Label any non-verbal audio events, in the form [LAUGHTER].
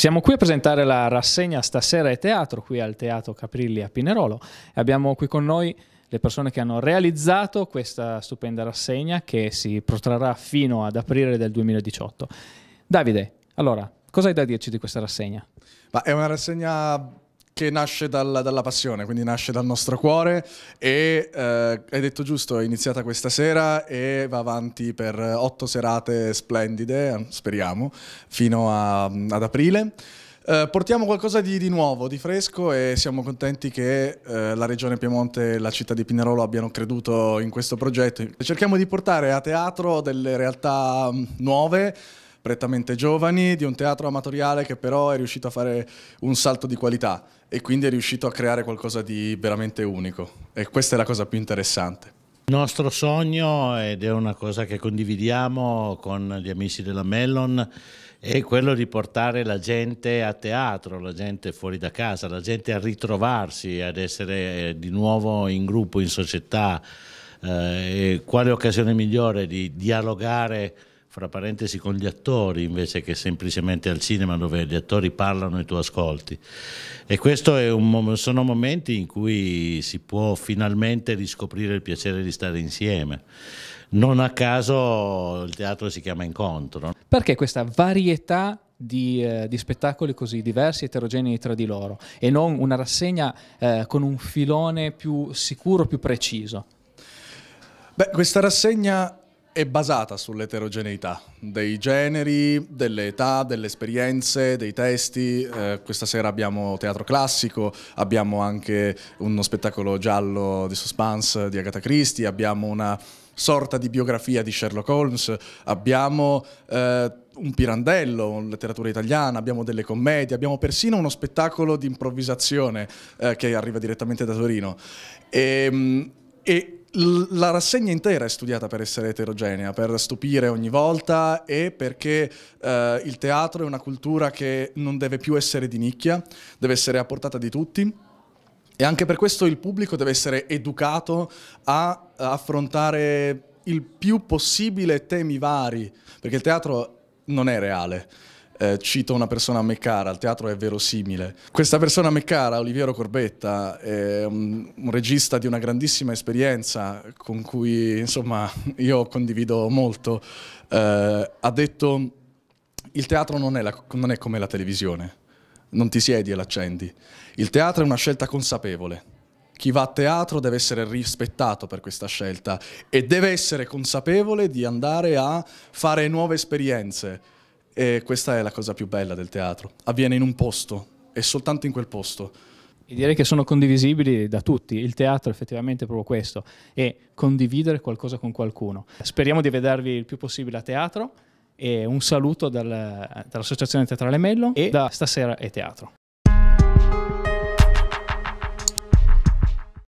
Siamo qui a presentare la rassegna Stasera è Teatro qui al Teatro Caprilli a Pinerolo. Abbiamo qui con noi le persone che hanno realizzato questa stupenda rassegna che si protrarrà fino ad aprile del 2018. Davide, allora, cosa hai da dirci di questa rassegna? Ma è una rassegna che nasce dalla, dalla, passione, quindi nasce dal nostro cuore e eh, hai detto giusto, è iniziata questa sera e va avanti per otto serate splendide, speriamo, fino a, ad aprile. Eh, portiamo qualcosa di, di, nuovo, di fresco e siamo contenti che eh, la Regione Piemonte e la città di Pinerolo abbiano creduto in questo progetto. Cerchiamo di portare a teatro delle realtà mh, nuove, prettamente giovani, di un teatro amatoriale che però è riuscito a fare un salto di qualità e quindi è riuscito a creare qualcosa di veramente unico e questa è la cosa più interessante. Il nostro sogno, ed è una cosa che condividiamo con gli amici della Mellon, è quello di portare la gente a teatro, la gente fuori da casa, la gente a ritrovarsi, ad essere eh, di nuovo in gruppo, in società. Eh, quale occasione migliore di dialogare fra parentesi con gli attori invece che semplicemente al cinema dove gli attori parlano e tu ascolti. E questo è un, sono momenti in cui si può finalmente riscoprire il piacere di stare insieme. Non a caso il teatro si chiama incontro. Perché questa varietà di, eh, di, spettacoli così diversi, e eterogenei tra di loro e non una rassegna eh, con un filone più sicuro, più preciso? Beh, questa rassegna è basata sull'eterogeneità dei generi, delle età, delle esperienze, dei testi. Eh, questa sera abbiamo teatro classico, abbiamo anche uno spettacolo giallo di suspense di Agatha Christie, abbiamo una sorta di biografia di Sherlock Holmes, abbiamo eh, un pirandello, una letteratura italiana, abbiamo delle commedie, abbiamo persino uno spettacolo di improvvisazione eh, che arriva direttamente da Torino. Ehm, e, e la rassegna intera è studiata per essere eterogenea, per stupire ogni volta e perché eh, il teatro è una cultura che non deve più essere di nicchia, deve essere a portata di tutti. E anche per questo il pubblico deve essere educato a, a affrontare il più possibile temi vari, perché il teatro non è reale eh, cito una persona a me cara, il teatro è verosimile. Questa persona a me cara, Oliviero Corbetta, è un, un regista di una grandissima esperienza con cui insomma [LAUGHS] io condivido molto, eh, ha detto il teatro non è, la, non è come la televisione, non ti siedi e l'accendi. Il teatro è una scelta consapevole chi va a teatro deve essere rispettato per questa scelta e deve essere consapevole di andare a fare nuove esperienze. E questa è la cosa più bella del teatro. Avviene in un posto e soltanto in quel posto. E direi che sono condivisibili da tutti. Il teatro effettivamente è proprio questo, è condividere qualcosa con qualcuno. Speriamo di vedervi il più possibile a teatro e un saluto dal, dall'Associazione Teatrale Mello e da Stasera e Teatro.